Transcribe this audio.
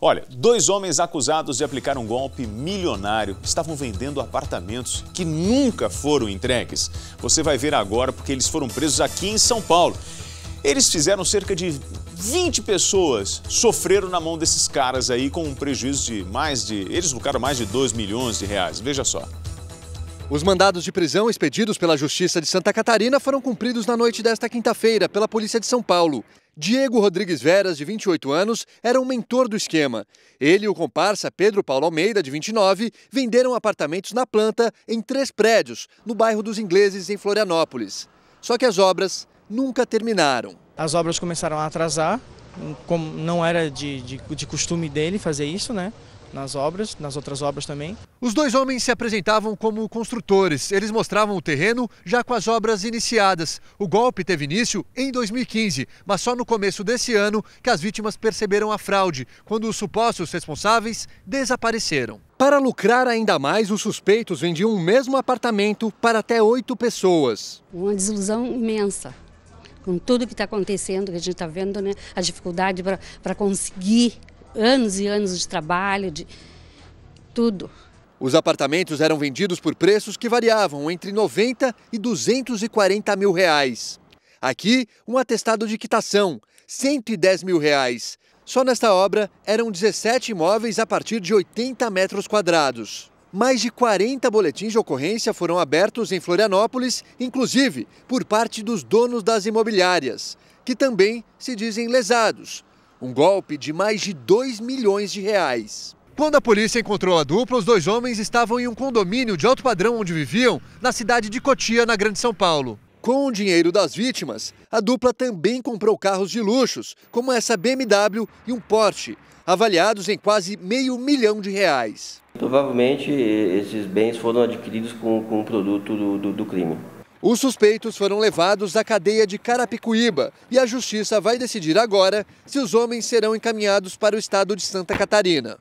Olha, dois homens acusados de aplicar um golpe milionário estavam vendendo apartamentos que nunca foram entregues. Você vai ver agora porque eles foram presos aqui em São Paulo. Eles fizeram cerca de 20 pessoas sofreram na mão desses caras aí com um prejuízo de mais de. Eles lucraram mais de 2 milhões de reais. Veja só. Os mandados de prisão expedidos pela Justiça de Santa Catarina foram cumpridos na noite desta quinta-feira pela Polícia de São Paulo. Diego Rodrigues Veras, de 28 anos, era um mentor do esquema. Ele e o comparsa Pedro Paulo Almeida, de 29, venderam apartamentos na planta em três prédios, no bairro dos Ingleses, em Florianópolis. Só que as obras nunca terminaram. As obras começaram a atrasar, como não era de, de, de costume dele fazer isso, né? nas obras, nas outras obras também. Os dois homens se apresentavam como construtores. Eles mostravam o terreno já com as obras iniciadas. O golpe teve início em 2015, mas só no começo desse ano que as vítimas perceberam a fraude, quando os supostos responsáveis desapareceram. Para lucrar ainda mais, os suspeitos vendiam o mesmo apartamento para até oito pessoas. Uma desilusão imensa com tudo que está acontecendo, que a gente está vendo, né? A dificuldade para conseguir anos e anos de trabalho, de tudo. Os apartamentos eram vendidos por preços que variavam entre 90 e 240 mil reais. Aqui, um atestado de quitação, 110 mil reais. Só nesta obra eram 17 imóveis a partir de 80 metros quadrados. Mais de 40 boletins de ocorrência foram abertos em Florianópolis, inclusive por parte dos donos das imobiliárias, que também se dizem lesados um golpe de mais de 2 milhões de reais. Quando a polícia encontrou a dupla, os dois homens estavam em um condomínio de alto padrão onde viviam, na cidade de Cotia, na Grande São Paulo. Com o dinheiro das vítimas, a dupla também comprou carros de luxos, como essa BMW e um Porsche, avaliados em quase meio milhão de reais. Provavelmente esses bens foram adquiridos com, com o produto do, do, do crime. Os suspeitos foram levados à cadeia de Carapicuíba e a justiça vai decidir agora se os homens serão encaminhados para o estado de Santa Catarina.